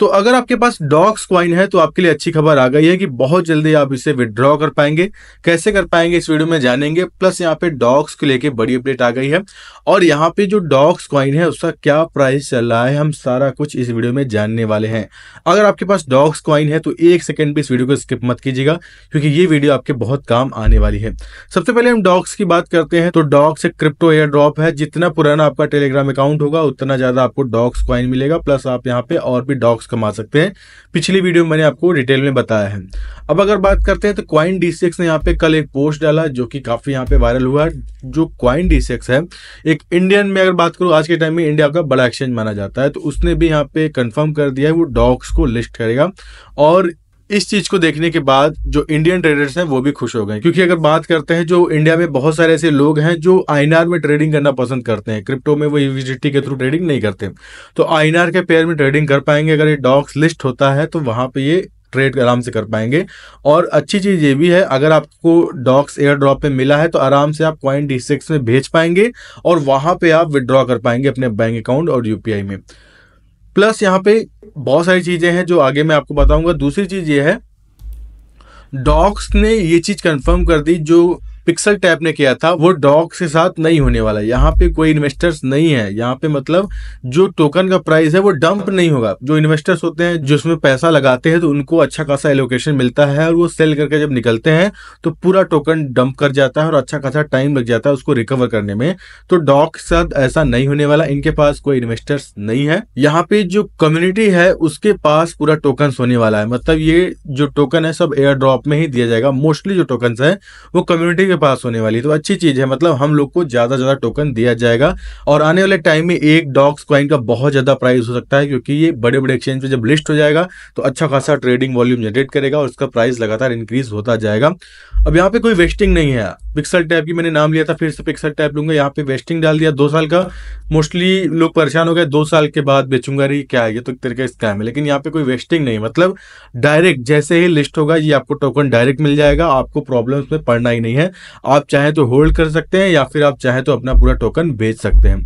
तो अगर आपके पास डॉक्स क्वाइन है तो आपके लिए अच्छी खबर आ गई है कि बहुत जल्दी आप इसे विदड्रॉ कर पाएंगे कैसे कर पाएंगे इस वीडियो में जानेंगे प्लस यहाँ पे डॉक्स को लेके बड़ी अपडेट आ गई है और यहाँ पे जो डॉक्स क्वाइन है उसका क्या प्राइस चल रहा है हम सारा कुछ इस वीडियो में जानने वाले हैं अगर आपके पास डॉक्स क्वाइन है तो एक सेकेंड भी इस वीडियो को स्किप मत कीजिएगा क्योंकि ये वीडियो आपके बहुत काम आने वाली है सबसे पहले हम डॉक्स की बात करते हैं तो डॉक्स एक क्रिप्टो एयर ड्रॉप है जितना पुराना आपका टेलीग्राम अकाउंट होगा उतना ज्यादा आपको डॉक्स क्वाइन मिलेगा प्लस आप यहाँ पे और भी डॉक्स कमा सकते हैं पिछली वीडियो में मैंने आपको डिटेल में बताया है अब अगर बात करते हैं तो क्वाइन डी ने यहाँ पे कल एक पोस्ट डाला जो कि काफ़ी यहाँ पे वायरल हुआ जो क्वाइन डी है एक इंडियन में अगर बात करूँ आज के टाइम में इंडिया का बड़ा एक्सचेंज माना जाता है तो उसने भी यहाँ पे कन्फर्म कर दिया है वो डॉग्स को लिस्ट करेगा और इस चीज को देखने के बाद जो इंडियन ट्रेडर्स हैं वो भी खुश हो गए क्योंकि अगर बात करते हैं जो इंडिया में बहुत सारे ऐसे लोग हैं जो आईएनआर में ट्रेडिंग करना पसंद करते हैं क्रिप्टो में वो ईवीजीटी के थ्रू ट्रेडिंग नहीं करते तो आईएनआर के पेयर में ट्रेडिंग कर पाएंगे अगर ये डॉक्स लिस्ट होता है तो वहां पर ये ट्रेड आराम से कर पाएंगे और अच्छी चीज़ ये भी है अगर आपको डॉक्स एयर ड्रॉप पे मिला है तो आराम से आप क्वाइंट डी सिक्स में भेज पाएंगे और वहाँ पे आप विड्रॉ कर पाएंगे अपने बैंक अकाउंट और यूपीआई में प्लस यहाँ पे बहुत सारी चीज़ें हैं जो आगे मैं आपको बताऊंगा दूसरी चीज़ ये है डॉक्स ने ये चीज़ कंफर्म कर दी जो पिक्सल टैप ने किया था वो डॉग के साथ नहीं होने वाला यहाँ पे कोई इन्वेस्टर्स नहीं है यहाँ पे मतलब जो टोकन का प्राइस है वो डंप नहीं होगा जो इन्वेस्टर्स होते हैं जिसमें पैसा लगाते हैं तो उनको अच्छा खासा एलोकेशन मिलता है और वो सेल करके जब निकलते हैं तो पूरा टोकन डंप कर जाता है और अच्छा खासा टाइम लग जाता है उसको रिकवर करने में तो डॉग के साथ ऐसा नहीं होने वाला इनके पास कोई इन्वेस्टर्स नहीं है यहाँ पे जो कम्युनिटी है उसके पास पूरा टोकन होने वाला है मतलब ये जो टोकन है सब एयर ड्रॉप में ही दिया जाएगा मोस्टली जो टोकन है वो कम्युनिटी के पास होने वाली तो अच्छी चीज़ है मतलब हम लोग को ज़्यादा ज़्यादा टोकन दिया जाएगा और आने वाले टाइम में एक डॉक्स क्वाइन का बहुत ज़्यादा प्राइस हो सकता है क्योंकि ये बड़े बड़े एक्सचेंज में जब लिस्ट हो जाएगा तो अच्छा खासा ट्रेडिंग वॉल्यूम जनरेट करेगा और उसका प्राइस लगातार इंक्रीज होता जाएगा अब यहाँ पे कोई वेस्टिंग नहीं है पिक्सल टैब की मैंने नाम लिया था फिर से पिक्सल टैब लूंगा यहाँ पे वेस्टिंग डाल दिया दो साल का मोस्टली लोग परेशान हो गए दो साल के बाद बेचूंगा अरे क्या है ये तो एक तरीके स्कैम है लेकिन यहाँ पे कोई वेस्टिंग नहीं मतलब डायरेक्ट जैसे ही लिस्ट होगा ये आपको टोकन डायरेक्ट मिल जाएगा आपको प्रॉब्लम में पड़ना ही नहीं है आप चाहें तो होल्ड कर सकते हैं या फिर आप चाहें तो अपना पूरा टोकन बेच सकते हैं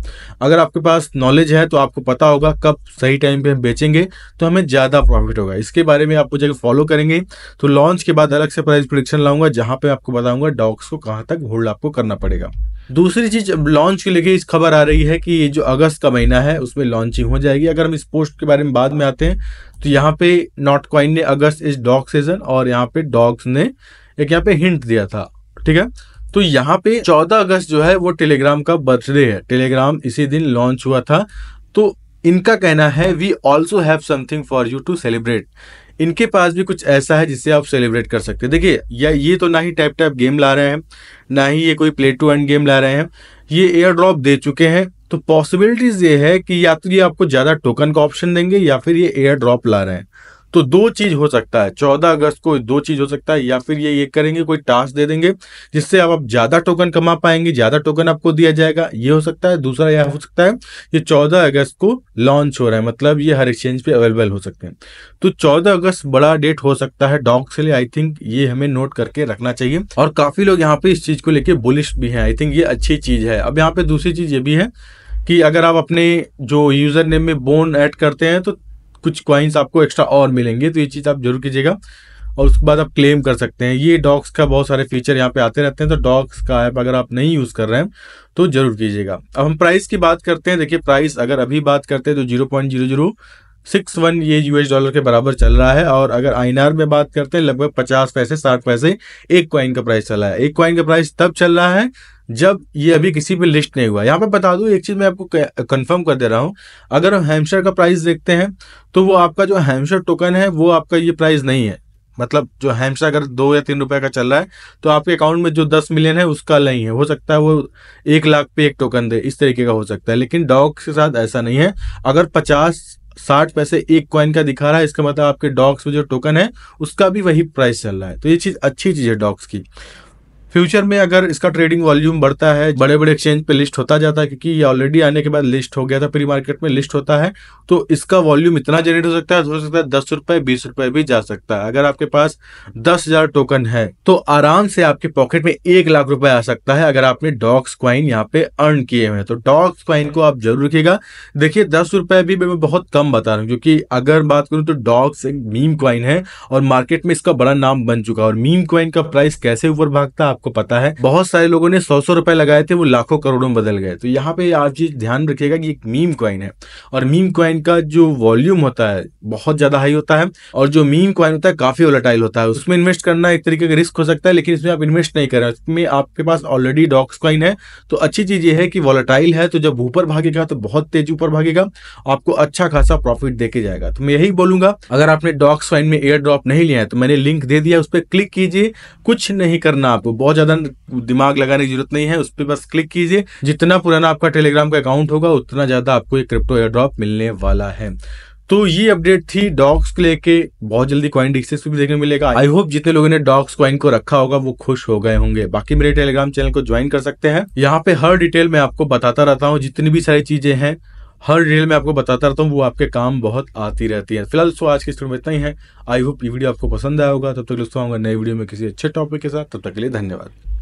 अगर आपके पास नॉलेज है तो आपको पता होगा कब सही टाइम पर हम बेचेंगे तो हमें ज़्यादा प्रॉफिट होगा इसके बारे में आप मुझे फॉलो करेंगे तो लॉन्च के बाद अलग से प्राइस प्रोडिक्शन लाऊंगा जहाँ पर आपको बताऊँगा डॉक्स को वहां तक होल्ड आपको करना पड़ेगा दूसरी चीज लॉन्च के लेके इस खबर आ रही है कि ये जो अगस्त का महीना है उसमें लॉन्चिंग हो जाएगी अगर हम इस पोस्ट के बारे में बाद में आते हैं तो यहाँ पे नॉट क्वाइन ने अगस्त इज डॉग सीजन और यहाँ पे डॉग्स ने एक यहाँ पे हिंट दिया था ठीक है तो यहाँ पे 14 अगस्त जो है वो टेलीग्राम का बर्थडे है टेलीग्राम इसी दिन लॉन्च हुआ था तो इनका कहना है we also have something for you to celebrate इनके पास भी कुछ ऐसा है जिसे आप सेलिब्रेट कर सकते हैं देखिए या ये तो ना ही टैप टैप गेम ला रहे हैं ना ही ये कोई प्ले टू एंड गेम ला रहे हैं ये एयर ड्रॉप दे चुके हैं तो पॉसिबिलिटीज़ ये है कि या तो ये आपको ज़्यादा टोकन का ऑप्शन देंगे या फिर ये एयर ड्रॉप ला रहे हैं तो दो चीज हो सकता है चौदह अगस्त को दो चीज हो सकता है या फिर ये ये करेंगे कोई टास्क दे देंगे जिससे आप, ज्यादा टोकन कमा पाएंगे ज्यादा टोकन आपको दिया जाएगा ये हो सकता है दूसरा यह हो सकता है ये चौदह अगस्त को लॉन्च हो रहा है मतलब ये हर एक्सचेंज पे अवेलेबल हो सकते हैं तो चौदह अगस्त बड़ा डेट हो सकता है डॉग के लिए आई थिंक ये हमें नोट करके रखना चाहिए और काफी लोग यहाँ पे इस चीज को लेकर बुलिश भी है आई थिंक ये अच्छी चीज है अब यहाँ पे दूसरी चीज ये भी है कि अगर आप अपने जो यूजर नेम में बोन ऐड करते हैं तो कुछ क्वाइंस आपको एक्स्ट्रा और मिलेंगे तो ये चीज़ आप जरूर कीजिएगा और उसके बाद आप क्लेम कर सकते हैं ये डॉग्स का बहुत सारे फीचर यहाँ पे आते रहते हैं तो डॉग्स का ऐप अगर आप नहीं यूज़ कर रहे हैं तो ज़रूर कीजिएगा अब हम प्राइस की बात करते हैं देखिए प्राइस अगर अभी बात करते हैं तो zero point zero zero six one ये यूएस डॉलर के बराबर चल रहा है और अगर आई में बात करते हैं लगभग पचास पैसे साठ पैसे एक क्वाइन का प्राइस चल रहा है एक क्वाइन का प्राइस तब चल रहा है जब ये अभी किसी पे लिस्ट नहीं हुआ यहाँ पे बता दूँ एक चीज़ मैं आपको कंफर्म कर दे रहा हूँ अगर हम हेमशर का प्राइस देखते हैं तो वो आपका जो हेमशर टोकन है वो आपका ये प्राइस नहीं है मतलब जो हेमशर अगर दो या तीन रुपए का चल रहा है तो आपके अकाउंट में जो दस मिलियन है उसका नहीं है हो सकता है वो एक लाख पे एक टोकन दे इस तरीके का हो सकता है लेकिन डॉग्स के साथ ऐसा नहीं है अगर पचास साठ पैसे एक कॉइन का दिखा रहा है इसका मतलब आपके डॉग्स में जो टोकन है उसका भी वही प्राइस चल रहा है तो ये चीज़ अच्छी चीज़ है डॉग्स की फ्यूचर में अगर इसका ट्रेडिंग वॉल्यूम बढ़ता है बड़े बड़े एक्सचेंज पे लिस्ट होता जाता है क्योंकि ये ऑलरेडी आने के बाद लिस्ट हो गया था प्री मार्केट में लिस्ट होता है तो इसका वॉल्यूम इतना जनरेट हो सकता है हो सकता है दस रुपए बीस रुपए भी जा सकता है अगर आपके पास दस हजार टोकन है तो आराम से आपके पॉकेट में एक लाख रुपए आ सकता है अगर आपने डॉक्स क्वाइन यहाँ पे अर्न किए हुए हैं तो डॉक्स क्वाइन को आप जरूर रखिएगा देखिए दस रुपए भी मैं बहुत कम बता रहा हूँ क्योंकि अगर बात करूँ तो डॉक्स एक मीम क्वाइन है और मार्केट में इसका बड़ा नाम बन चुका है और मीम क्वाइन का प्राइस कैसे ऊपर भागता है आपको पता है बहुत सारे लोगों ने सौ सौ रुपए लगाए थे वो लाखों करोड़ों में बदल गए तो यहाँ पे आप चीज ध्यान रखिएगा कि एक मीम कॉइन है और मीम कॉइन का जो वॉल्यूम होता है बहुत ज्यादा हाई होता है और जो मीम कॉइन होता है काफी ओलाटाइल होता है उसमें इन्वेस्ट करना एक तरीके का रिस्क हो सकता है लेकिन इसमें आप इन्वेस्ट नहीं कर रहे इसमें आपके पास ऑलरेडी डॉक्स कॉइन है तो अच्छी चीज ये है कि वॉलेटाइल है तो जब ऊपर भागेगा तो बहुत तेज ऊपर भागेगा आपको अच्छा खासा प्रॉफिट देके जाएगा तो मैं यही बोलूंगा अगर आपने डॉक्स कॉइन में एयर ड्रॉप नहीं लिया है तो मैंने लिंक दे दिया उस पर क्लिक कीजिए कुछ नहीं करना आपको बहुत बहुत ज्यादा दिमाग लगाने की जरूरत नहीं है उस पर बस क्लिक कीजिए जितना पुराना आपका टेलीग्राम का अकाउंट होगा उतना ज्यादा आपको ये क्रिप्टो एयर ड्रॉप मिलने वाला है तो ये अपडेट थी डॉग्स को लेके बहुत जल्दी क्वाइन डिक्सेस भी देखने मिलेगा आई होप जितने लोगों ने डॉग्स क्वाइन को रखा होगा वो खुश हो गए होंगे बाकी मेरे टेलीग्राम चैनल को ज्वाइन कर सकते हैं यहाँ पे हर डिटेल मैं आपको बताता रहता हूँ जितनी भी सारी चीजें हैं हर डिटेल में आपको बताता रहता हूँ वो आपके काम बहुत आती रहती है फिलहाल दोस्तों आज की स्टोरी में इतना ही है आई होप ये वीडियो आपको पसंद आया होगा तब तक दोस्तों आऊँगा नई वीडियो में किसी अच्छे टॉपिक के साथ तब तक के लिए धन्यवाद